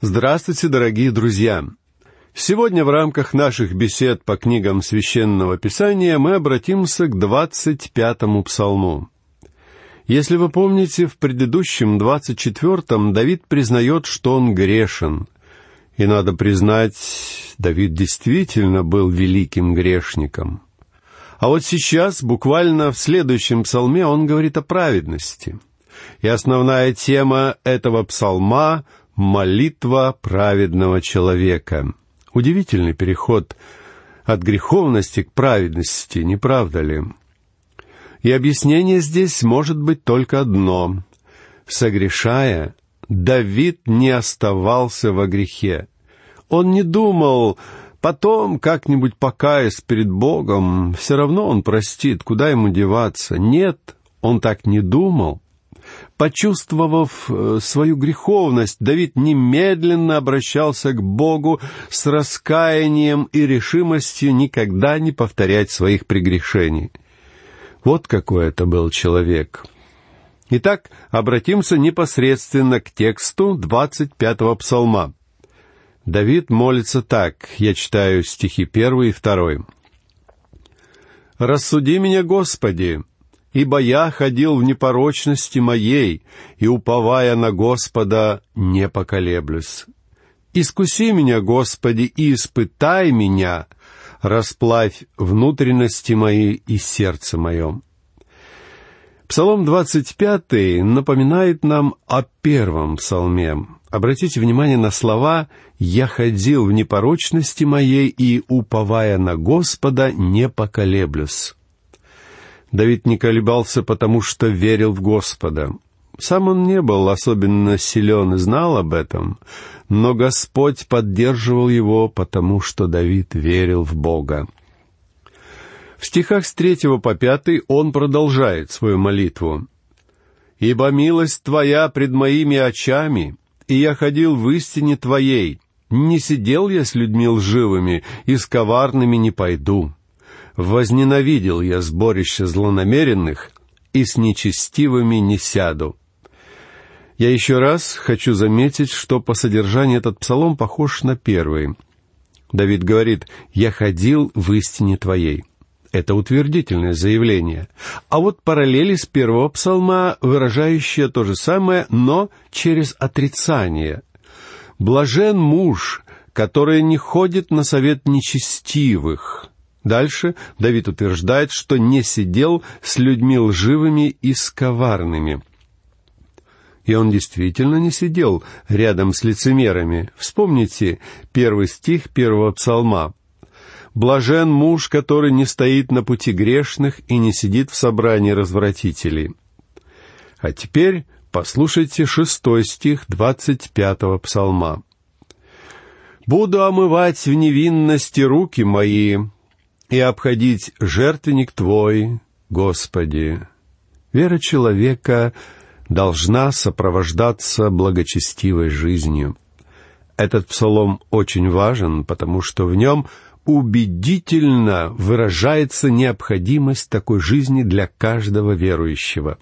Здравствуйте, дорогие друзья! Сегодня в рамках наших бесед по книгам Священного Писания мы обратимся к двадцать пятому псалму. Если вы помните, в предыдущем двадцать четвертом Давид признает, что он грешен. И надо признать, Давид действительно был великим грешником. А вот сейчас, буквально в следующем псалме, он говорит о праведности. И основная тема этого псалма Молитва праведного человека. Удивительный переход от греховности к праведности, не правда ли? И объяснение здесь может быть только одно. Согрешая, Давид не оставался во грехе. Он не думал, потом как-нибудь покаясь перед Богом, все равно он простит, куда ему деваться. Нет, он так не думал почувствовав э, свою греховность, Давид немедленно обращался к Богу с раскаянием и решимостью никогда не повторять своих прегрешений. Вот какой это был человек. Итак, обратимся непосредственно к тексту 25-го псалма. Давид молится так, я читаю стихи 1 и 2. «Рассуди меня, Господи, ибо я ходил в непорочности моей, и, уповая на Господа, не поколеблюсь. Искуси меня, Господи, и испытай меня, расплавь внутренности мои и сердце моем». Псалом 25 напоминает нам о первом псалме. Обратите внимание на слова «Я ходил в непорочности моей и, уповая на Господа, не поколеблюсь». Давид не колебался, потому что верил в Господа. Сам он не был особенно силен и знал об этом, но Господь поддерживал его, потому что Давид верил в Бога. В стихах с третьего по пятый он продолжает свою молитву. «Ибо милость Твоя пред моими очами, и я ходил в истине Твоей. Не сидел я с людьми лживыми, и с коварными не пойду. Возненавидел я сборище злонамеренных и с нечестивыми не сяду. Я еще раз хочу заметить, что по содержанию этот псалом похож на первый. Давид говорит «Я ходил в истине Твоей». Это утвердительное заявление. А вот параллели с первого псалма, выражающие то же самое, но через отрицание. «Блажен муж, который не ходит на совет нечестивых, Дальше Давид утверждает, что не сидел с людьми лживыми и сковарными. И он действительно не сидел рядом с лицемерами. Вспомните первый стих первого псалма. «Блажен муж, который не стоит на пути грешных и не сидит в собрании развратителей». А теперь послушайте шестой стих двадцать пятого псалма. «Буду омывать в невинности руки мои, и обходить жертвенник Твой, Господи. Вера человека должна сопровождаться благочестивой жизнью. Этот псалом очень важен, потому что в нем убедительно выражается необходимость такой жизни для каждого верующего.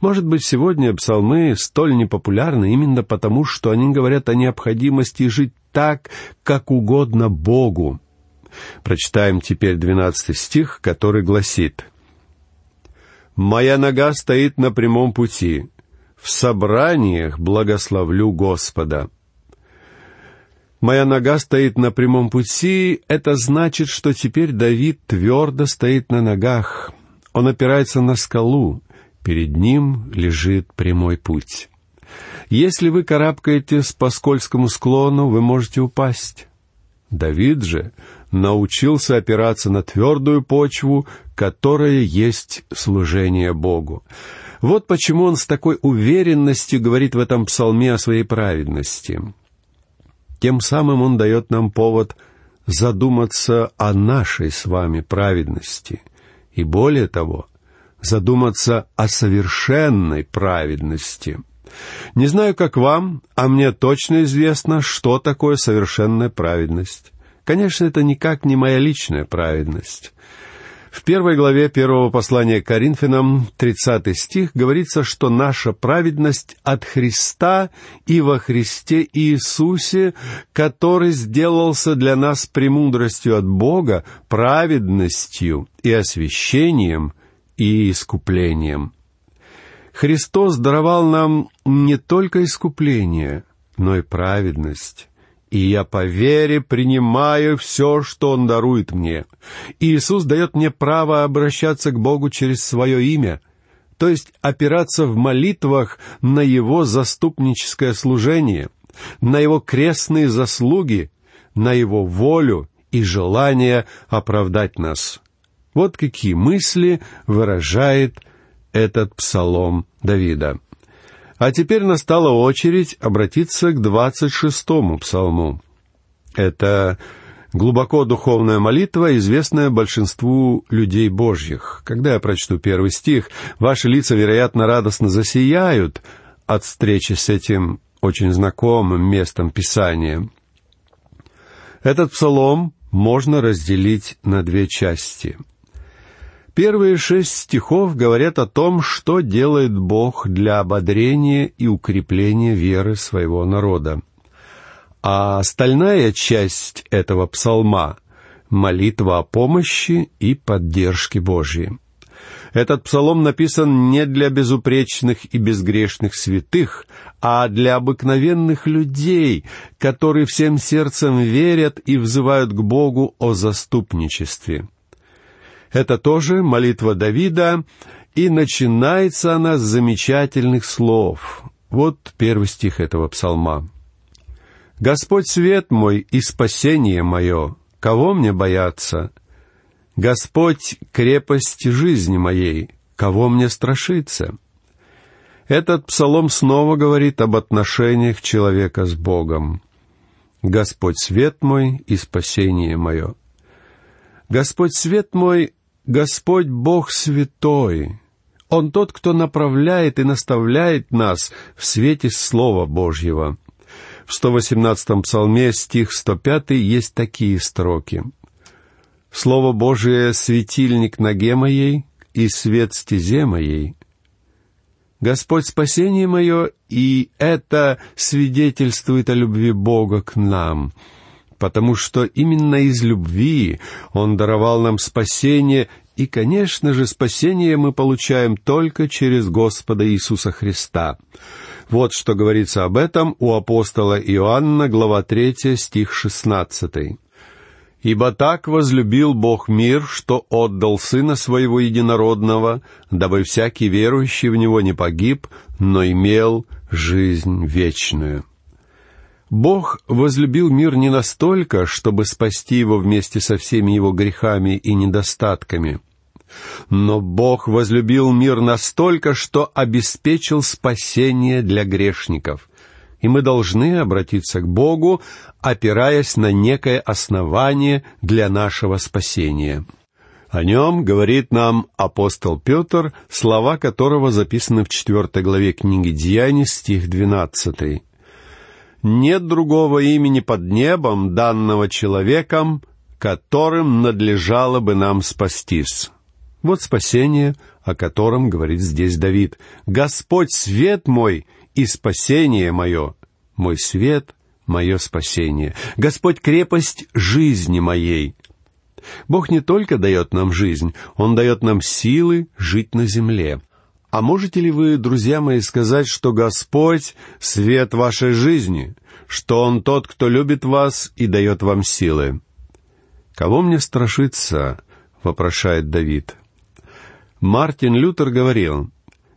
Может быть, сегодня псалмы столь непопулярны именно потому, что они говорят о необходимости жить так, как угодно Богу, Прочитаем теперь двенадцатый стих, который гласит «Моя нога стоит на прямом пути, в собраниях благословлю Господа». «Моя нога стоит на прямом пути» — это значит, что теперь Давид твердо стоит на ногах. Он опирается на скалу, перед ним лежит прямой путь. Если вы карабкаетесь по скользкому склону, вы можете упасть. Давид же научился опираться на твердую почву, которая есть служение Богу. Вот почему он с такой уверенностью говорит в этом псалме о своей праведности. Тем самым он дает нам повод задуматься о нашей с вами праведности. И более того, задуматься о совершенной праведности. Не знаю, как вам, а мне точно известно, что такое совершенная праведность. Конечно, это никак не моя личная праведность. В первой главе первого послания к Коринфянам, 30 стих, говорится, что наша праведность от Христа и во Христе Иисусе, который сделался для нас премудростью от Бога, праведностью и освящением и искуплением. Христос даровал нам не только искупление, но и праведность и я по вере принимаю все, что Он дарует мне. Иисус дает мне право обращаться к Богу через свое имя, то есть опираться в молитвах на Его заступническое служение, на Его крестные заслуги, на Его волю и желание оправдать нас. Вот какие мысли выражает этот псалом Давида. А теперь настала очередь обратиться к двадцать шестому псалму. Это глубоко духовная молитва, известная большинству людей Божьих. Когда я прочту первый стих, ваши лица, вероятно, радостно засияют от встречи с этим очень знакомым местом Писания. Этот псалом можно разделить на две части — Первые шесть стихов говорят о том, что делает Бог для ободрения и укрепления веры своего народа. А остальная часть этого псалма — молитва о помощи и поддержке Божьей. Этот псалом написан не для безупречных и безгрешных святых, а для обыкновенных людей, которые всем сердцем верят и взывают к Богу о заступничестве — это тоже молитва Давида, и начинается она с замечательных слов. Вот первый стих этого псалма. «Господь свет мой и спасение мое, кого мне бояться? Господь крепость жизни моей, кого мне страшиться?» Этот псалом снова говорит об отношениях человека с Богом. «Господь свет мой и спасение мое». Господь свет мой Господь Бог святой. Он тот, кто направляет и наставляет нас в свете Слова Божьего. В 118-м псалме стих 105 есть такие строки. «Слово Божие — светильник ноге моей и свет стезе моей». Господь спасение мое, и это свидетельствует о любви Бога к нам — потому что именно из любви Он даровал нам спасение, и, конечно же, спасение мы получаем только через Господа Иисуса Христа. Вот что говорится об этом у апостола Иоанна, глава 3, стих 16. «Ибо так возлюбил Бог мир, что отдал Сына Своего Единородного, дабы всякий верующий в Него не погиб, но имел жизнь вечную». Бог возлюбил мир не настолько, чтобы спасти его вместе со всеми его грехами и недостатками. Но Бог возлюбил мир настолько, что обеспечил спасение для грешников. И мы должны обратиться к Богу, опираясь на некое основание для нашего спасения. О нем говорит нам апостол Петр, слова которого записаны в четвертой главе книги Деяний, стих двенадцатый нет другого имени под небом, данного человеком, которым надлежало бы нам спастись. Вот спасение, о котором говорит здесь Давид. «Господь свет мой и спасение мое». Мой свет — мое спасение. Господь — крепость жизни моей. Бог не только дает нам жизнь, Он дает нам силы жить на земле. А можете ли вы, друзья мои, сказать, что Господь — свет вашей жизни, что Он тот, кто любит вас и дает вам силы? «Кого мне страшиться?» — вопрошает Давид. Мартин Лютер говорил,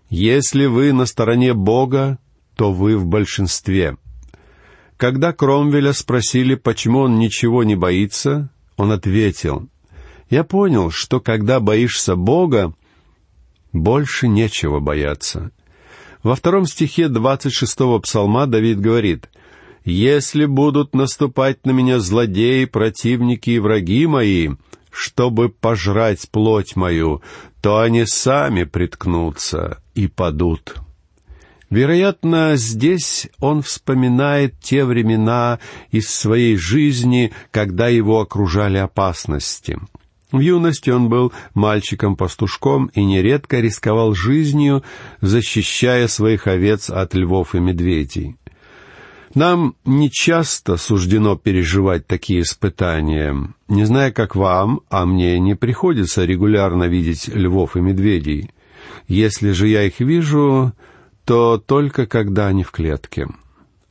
«Если вы на стороне Бога, то вы в большинстве». Когда Кромвеля спросили, почему он ничего не боится, он ответил, «Я понял, что когда боишься Бога, больше нечего бояться. Во втором стихе 26-го псалма Давид говорит, «Если будут наступать на меня злодеи, противники и враги мои, чтобы пожрать плоть мою, то они сами приткнутся и падут». Вероятно, здесь он вспоминает те времена из своей жизни, когда его окружали опасности — в юности он был мальчиком-пастушком и нередко рисковал жизнью, защищая своих овец от львов и медведей. Нам не часто суждено переживать такие испытания. Не знаю, как вам, а мне не приходится регулярно видеть львов и медведей. Если же я их вижу, то только когда они в клетке.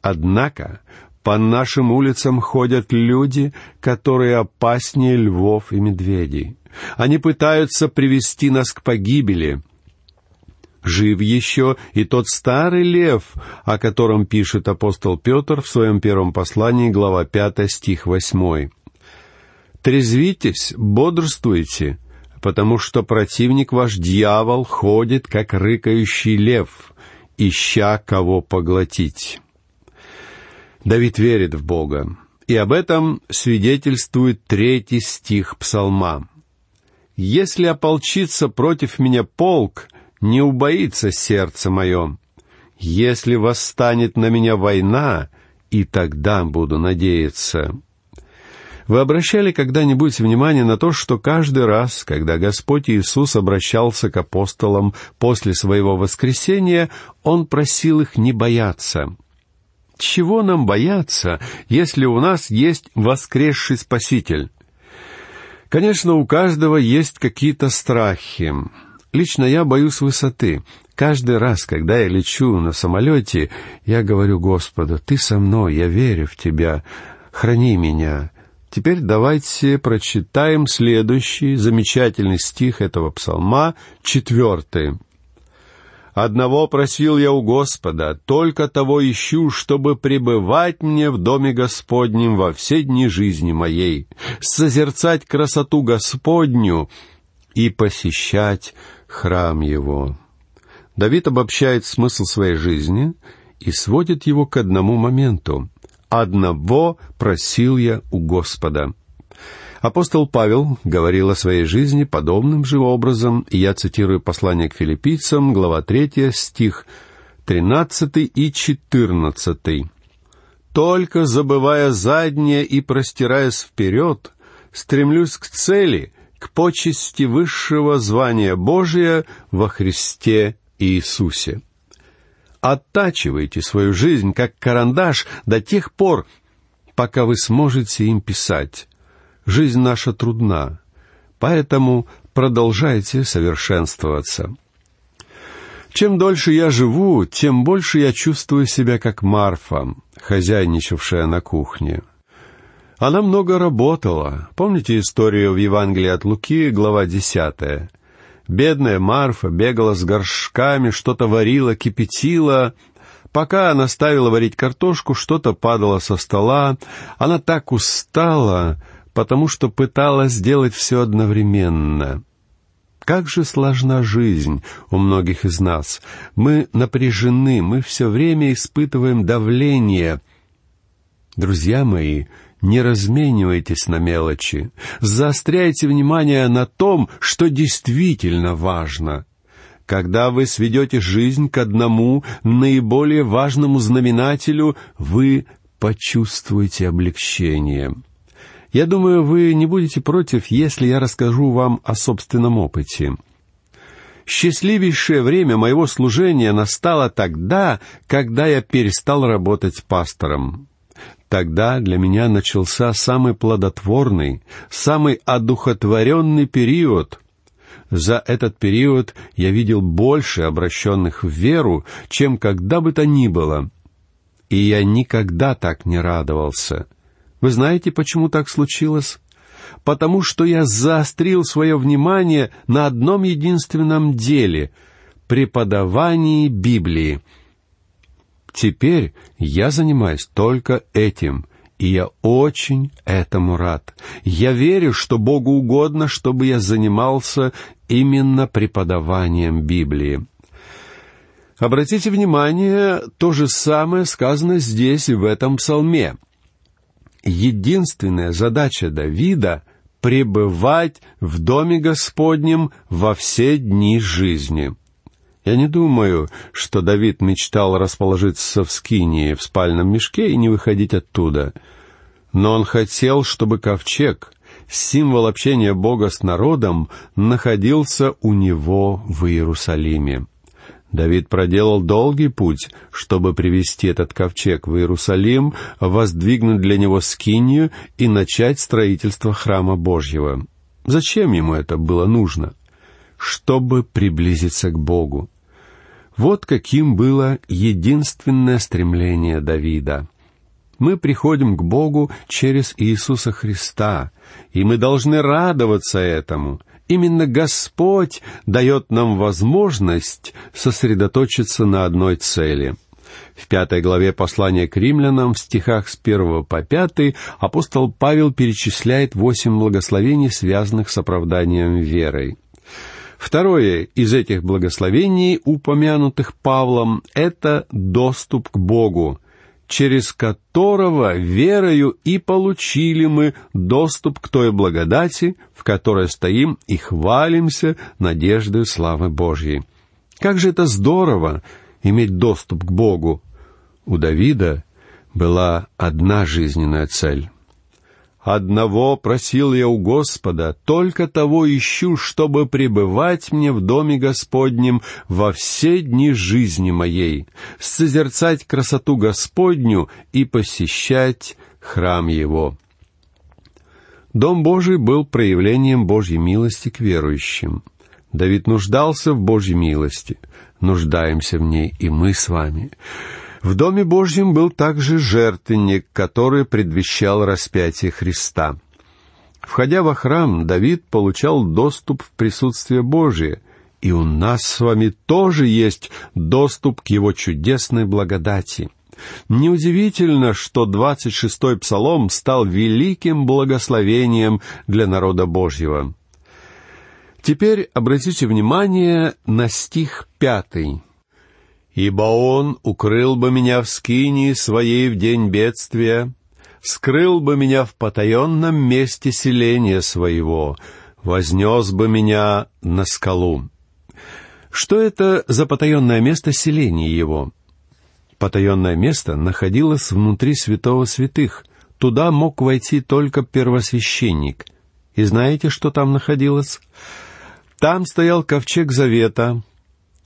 Однако по нашим улицам ходят люди, которые опаснее львов и медведей. Они пытаются привести нас к погибели. Жив еще и тот старый лев, о котором пишет апостол Петр в своем первом послании, глава 5, стих 8. «Трезвитесь, бодрствуйте, потому что противник ваш дьявол ходит, как рыкающий лев, ища кого поглотить». Давид верит в Бога, и об этом свидетельствует третий стих псалма. «Если ополчится против меня полк, не убоится сердце мое. Если восстанет на меня война, и тогда буду надеяться». Вы обращали когда-нибудь внимание на то, что каждый раз, когда Господь Иисус обращался к апостолам после своего воскресения, Он просил их не бояться. Чего нам бояться, если у нас есть воскресший Спаситель? Конечно, у каждого есть какие-то страхи. Лично я боюсь высоты. Каждый раз, когда я лечу на самолете, я говорю Господу, «Ты со мной, я верю в Тебя, храни меня». Теперь давайте прочитаем следующий замечательный стих этого псалма, четвертый. Одного просил я у Господа, только того ищу, чтобы пребывать мне в доме Господнем во все дни жизни моей, созерцать красоту Господню и посещать храм Его». Давид обобщает смысл своей жизни и сводит его к одному моменту. «Одного просил я у Господа». Апостол Павел говорил о своей жизни подобным же образом, и я цитирую послание к филиппийцам, глава 3, стих 13 и 14. «Только забывая заднее и простираясь вперед, стремлюсь к цели, к почести высшего звания Божия во Христе Иисусе». Оттачивайте свою жизнь как карандаш до тех пор, пока вы сможете им писать. Жизнь наша трудна, поэтому продолжайте совершенствоваться. Чем дольше я живу, тем больше я чувствую себя как Марфа, хозяйничавшая на кухне. Она много работала. Помните историю в Евангелии от Луки, глава 10? Бедная Марфа бегала с горшками, что-то варила, кипятила. Пока она ставила варить картошку, что-то падало со стола. Она так устала, потому что пыталась сделать все одновременно. Как же сложна жизнь у многих из нас. Мы напряжены, мы все время испытываем давление. Друзья мои, не разменивайтесь на мелочи. Заостряйте внимание на том, что действительно важно. Когда вы сведете жизнь к одному наиболее важному знаменателю, вы почувствуете облегчение. Я думаю, вы не будете против, если я расскажу вам о собственном опыте. Счастливейшее время моего служения настало тогда, когда я перестал работать пастором. Тогда для меня начался самый плодотворный, самый одухотворенный период. За этот период я видел больше обращенных в веру, чем когда бы то ни было. И я никогда так не радовался — вы знаете, почему так случилось? Потому что я заострил свое внимание на одном единственном деле — преподавании Библии. Теперь я занимаюсь только этим, и я очень этому рад. Я верю, что Богу угодно, чтобы я занимался именно преподаванием Библии. Обратите внимание, то же самое сказано здесь в этом псалме — единственная задача Давида — пребывать в доме Господнем во все дни жизни. Я не думаю, что Давид мечтал расположиться в скинии, в спальном мешке и не выходить оттуда. Но он хотел, чтобы ковчег, символ общения Бога с народом, находился у него в Иерусалиме. Давид проделал долгий путь, чтобы привести этот ковчег в Иерусалим, воздвигнуть для него скинию и начать строительство храма Божьего. Зачем ему это было нужно? Чтобы приблизиться к Богу. Вот каким было единственное стремление Давида. Мы приходим к Богу через Иисуса Христа, и мы должны радоваться этому — Именно Господь дает нам возможность сосредоточиться на одной цели. В пятой главе послания к римлянам в стихах с первого по пятый апостол Павел перечисляет восемь благословений, связанных с оправданием верой. Второе из этих благословений, упомянутых Павлом, это доступ к Богу – через которого верою и получили мы доступ к той благодати, в которой стоим и хвалимся надеждой славы Божьей. Как же это здорово иметь доступ к Богу! У Давида была одна жизненная цель Одного просил я у Господа, только того ищу, чтобы пребывать мне в доме Господнем во все дни жизни моей, созерцать красоту Господню и посещать храм Его». Дом Божий был проявлением Божьей милости к верующим. Давид нуждался в Божьей милости. Нуждаемся в ней и мы с вами. В Доме Божьем был также жертвенник, который предвещал распятие Христа. Входя во храм, Давид получал доступ в присутствие Божие, и у нас с вами тоже есть доступ к его чудесной благодати. Неудивительно, что 26-й псалом стал великим благословением для народа Божьего. Теперь обратите внимание на стих пятый. Ибо он укрыл бы меня в скинии своей в день бедствия, скрыл бы меня в потаенном месте селения своего, вознес бы меня на скалу. Что это за потаенное место селения его? Потаенное место находилось внутри святого святых. Туда мог войти только первосвященник. И знаете, что там находилось? Там стоял ковчег завета,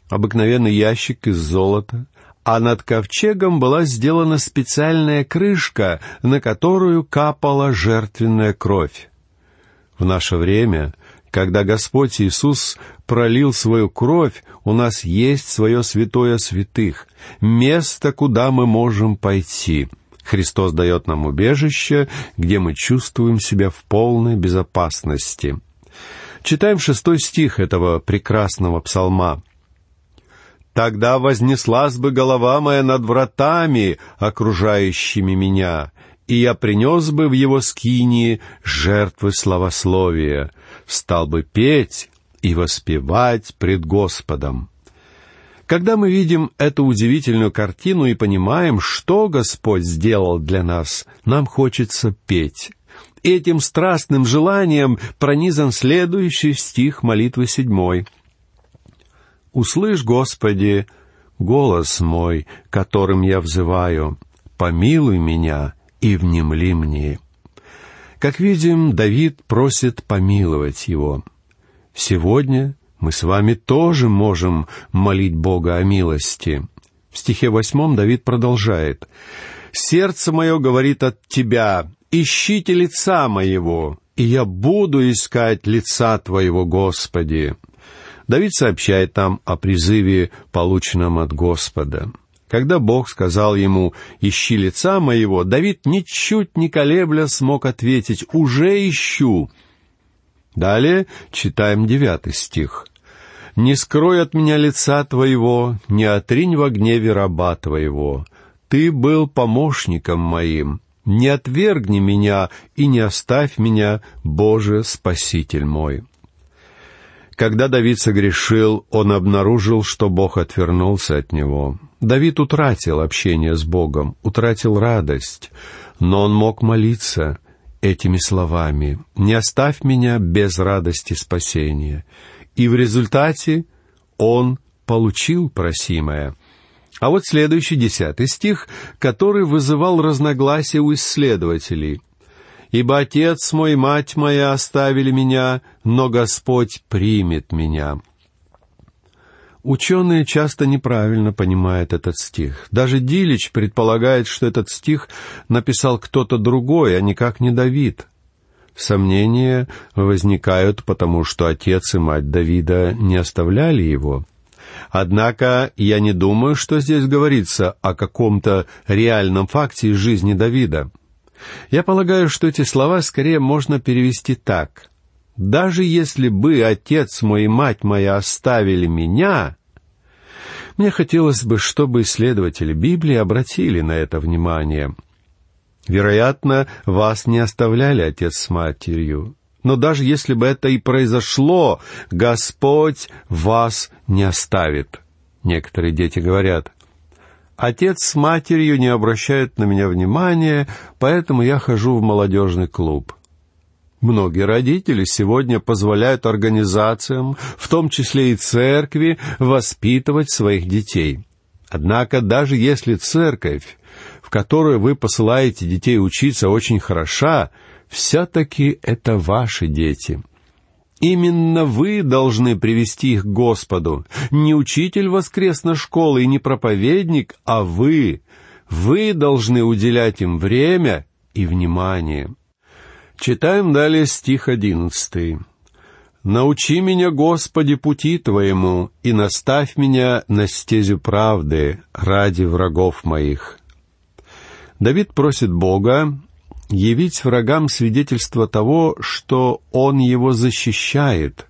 обыкновенный ящик из золота, а над ковчегом была сделана специальная крышка, на которую капала жертвенная кровь. В наше время, когда Господь Иисус пролил свою кровь, у нас есть свое святое святых, место, куда мы можем пойти. Христос дает нам убежище, где мы чувствуем себя в полной безопасности. Читаем шестой стих этого прекрасного псалма — Тогда вознеслась бы голова моя над вратами, окружающими меня, и я принес бы в его скинии жертвы славословия, стал бы петь и воспевать пред Господом. Когда мы видим эту удивительную картину и понимаем, что Господь сделал для нас, нам хочется петь. Этим страстным желанием пронизан следующий стих молитвы седьмой. Услышь, Господи, голос мой, которым я взываю, помилуй меня и внемли мне». Как видим, Давид просит помиловать его. Сегодня мы с вами тоже можем молить Бога о милости. В стихе восьмом Давид продолжает. «Сердце мое говорит от тебя, ищите лица моего, и я буду искать лица Твоего, Господи». Давид сообщает нам о призыве, полученном от Господа. Когда Бог сказал ему «Ищи лица моего», Давид ничуть не колебля смог ответить «Уже ищу». Далее читаем девятый стих. «Не скрой от меня лица твоего, не отринь во гневе раба твоего. Ты был помощником моим. Не отвергни меня и не оставь меня, Боже, Спаситель мой». Когда Давид согрешил, он обнаружил, что Бог отвернулся от него. Давид утратил общение с Богом, утратил радость, но он мог молиться этими словами «Не оставь меня без радости спасения». И в результате он получил просимое. А вот следующий десятый стих, который вызывал разногласия у исследователей. Ибо отец мой, мать моя оставили меня, но Господь примет меня». Ученые часто неправильно понимают этот стих. Даже Дилич предполагает, что этот стих написал кто-то другой, а никак не Давид. Сомнения возникают, потому что отец и мать Давида не оставляли его. Однако я не думаю, что здесь говорится о каком-то реальном факте из жизни Давида – я полагаю, что эти слова скорее можно перевести так. «Даже если бы отец мой и мать моя оставили меня...» Мне хотелось бы, чтобы исследователи Библии обратили на это внимание. Вероятно, вас не оставляли отец с матерью. Но даже если бы это и произошло, Господь вас не оставит. Некоторые дети говорят, Отец с матерью не обращают на меня внимания, поэтому я хожу в молодежный клуб. Многие родители сегодня позволяют организациям, в том числе и церкви, воспитывать своих детей. Однако даже если церковь, в которую вы посылаете детей учиться, очень хороша, все-таки это ваши дети — Именно вы должны привести их к Господу. Не учитель воскресной школы и не проповедник, а вы. Вы должны уделять им время и внимание. Читаем далее стих одиннадцатый. «Научи меня, Господи, пути Твоему, и наставь меня на стезю правды ради врагов моих». Давид просит Бога явить врагам свидетельство того, что он его защищает.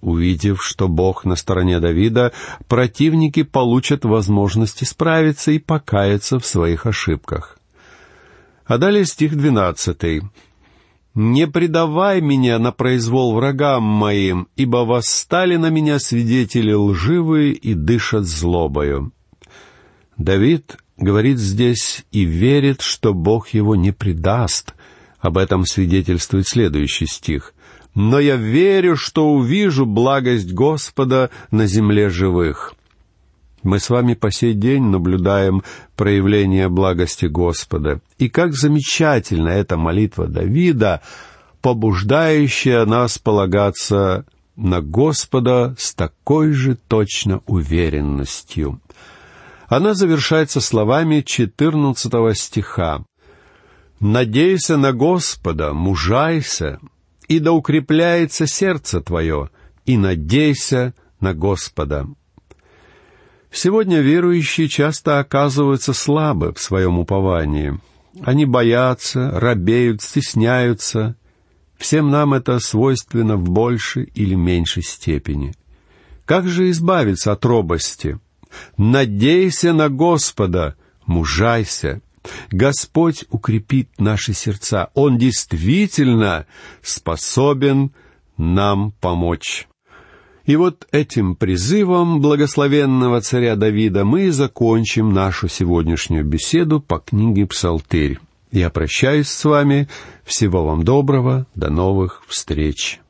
Увидев, что Бог на стороне Давида, противники получат возможность исправиться и покаяться в своих ошибках. А далее стих двенадцатый. «Не предавай меня на произвол врагам моим, ибо восстали на меня свидетели лживые и дышат злобою». Давид говорит здесь и верит, что Бог его не предаст. Об этом свидетельствует следующий стих. «Но я верю, что увижу благость Господа на земле живых». Мы с вами по сей день наблюдаем проявление благости Господа. И как замечательна эта молитва Давида, побуждающая нас полагаться на Господа с такой же точно уверенностью она завершается словами четырнадцатого стиха. «Надейся на Господа, мужайся, и да укрепляется сердце твое, и надейся на Господа». Сегодня верующие часто оказываются слабы в своем уповании. Они боятся, робеют, стесняются. Всем нам это свойственно в большей или меньшей степени. Как же избавиться от робости – «Надейся на Господа, мужайся». Господь укрепит наши сердца. Он действительно способен нам помочь. И вот этим призывом благословенного царя Давида мы закончим нашу сегодняшнюю беседу по книге «Псалтырь». Я прощаюсь с вами. Всего вам доброго. До новых встреч.